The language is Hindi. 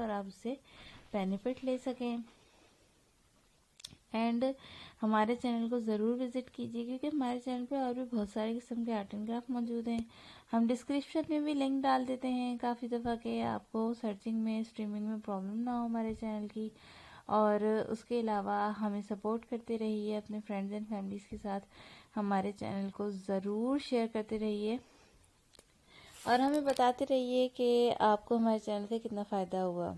पर आप उसे बेनिफिट ले सकें एंड हमारे चैनल को ज़रूर विज़िट कीजिए क्योंकि हमारे चैनल पे और भी बहुत सारे किस्म के आर्ट एंड क्राफ्ट मौजूद हैं हम डिस्क्रिप्शन में भी लिंक डाल देते हैं काफ़ी दफ़ा के आपको सर्चिंग में स्ट्रीमिंग में प्रॉब्लम ना हो हमारे चैनल की और उसके अलावा हमें सपोर्ट करते रहिए अपने फ्रेंड्स एंड फैमिलीज़ के साथ हमारे चैनल को ज़रूर शेयर करते रहिए और हमें बताते रहिए कि आपको हमारे चैनल से कितना फ़ायदा हुआ